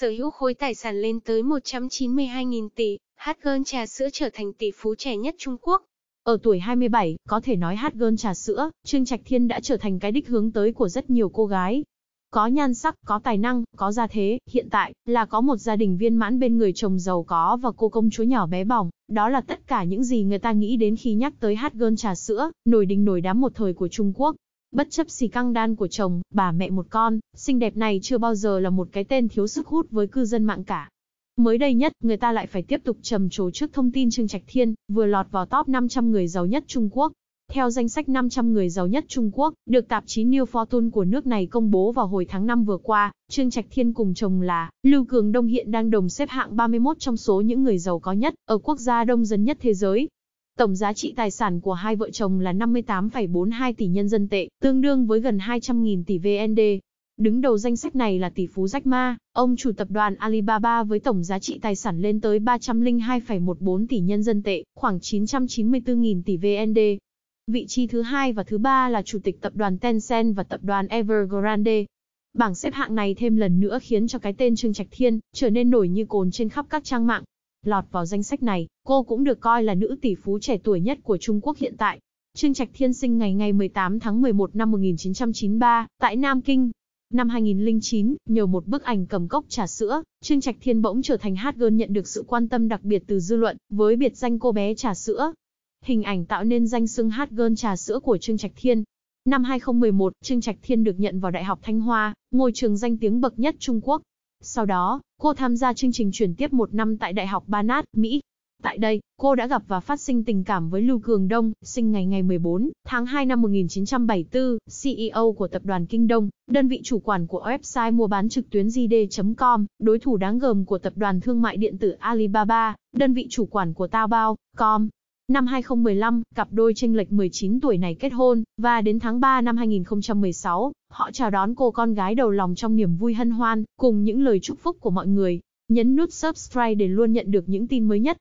sở hữu khối tài sản lên tới 192.000 tỷ, Hát Gơn trà sữa trở thành tỷ phú trẻ nhất Trung Quốc. Ở tuổi 27, có thể nói Hát Gơn trà sữa, Trương Trạch Thiên đã trở thành cái đích hướng tới của rất nhiều cô gái. Có nhan sắc, có tài năng, có gia thế, hiện tại, là có một gia đình viên mãn bên người chồng giàu có và cô công chúa nhỏ bé bỏng, đó là tất cả những gì người ta nghĩ đến khi nhắc tới Hát Gơn trà sữa, nổi đình nổi đám một thời của Trung Quốc bất chấp xì căng đan của chồng, bà mẹ một con, xinh đẹp này chưa bao giờ là một cái tên thiếu sức hút với cư dân mạng cả. Mới đây nhất, người ta lại phải tiếp tục trầm trồ trước thông tin Trương Trạch Thiên vừa lọt vào top 500 người giàu nhất Trung Quốc. Theo danh sách 500 người giàu nhất Trung Quốc, được tạp chí New Fortune của nước này công bố vào hồi tháng 5 vừa qua, Trương Trạch Thiên cùng chồng là Lưu Cường Đông hiện đang đồng xếp hạng 31 trong số những người giàu có nhất ở quốc gia đông dân nhất thế giới, Tổng giá trị tài sản của hai vợ chồng là 58,42 tỷ nhân dân tệ, tương đương với gần 200.000 tỷ VND. Đứng đầu danh sách này là tỷ phú Jack Ma, ông chủ tập đoàn Alibaba với tổng giá trị tài sản lên tới 302,14 tỷ nhân dân tệ, khoảng 994.000 tỷ VND. Vị trí thứ hai và thứ ba là chủ tịch tập đoàn Tencent và tập đoàn Evergrande. Bảng xếp hạng này thêm lần nữa khiến cho cái tên Trương Trạch Thiên trở nên nổi như cồn trên khắp các trang mạng. Lọt vào danh sách này, cô cũng được coi là nữ tỷ phú trẻ tuổi nhất của Trung Quốc hiện tại. Trương Trạch Thiên sinh ngày ngày 18 tháng 11 năm 1993, tại Nam Kinh. Năm 2009, nhờ một bức ảnh cầm cốc trà sữa, Trương Trạch Thiên bỗng trở thành hot girl nhận được sự quan tâm đặc biệt từ dư luận, với biệt danh cô bé trà sữa. Hình ảnh tạo nên danh xưng hot girl trà sữa của Trương Trạch Thiên. Năm 2011, Trương Trạch Thiên được nhận vào Đại học Thanh Hoa, ngôi trường danh tiếng bậc nhất Trung Quốc. Sau đó, cô tham gia chương trình chuyển tiếp một năm tại Đại học Barnard, Mỹ. Tại đây, cô đã gặp và phát sinh tình cảm với Lưu Cường Đông, sinh ngày ngày 14 tháng 2 năm 1974, CEO của tập đoàn Kinh Đông, đơn vị chủ quản của website mua bán trực tuyến JD.com, đối thủ đáng gờm của tập đoàn thương mại điện tử Alibaba, đơn vị chủ quản của Taobao.com. Năm 2015, cặp đôi tranh lệch 19 tuổi này kết hôn, và đến tháng 3 năm 2016, Họ chào đón cô con gái đầu lòng trong niềm vui hân hoan, cùng những lời chúc phúc của mọi người. Nhấn nút subscribe để luôn nhận được những tin mới nhất.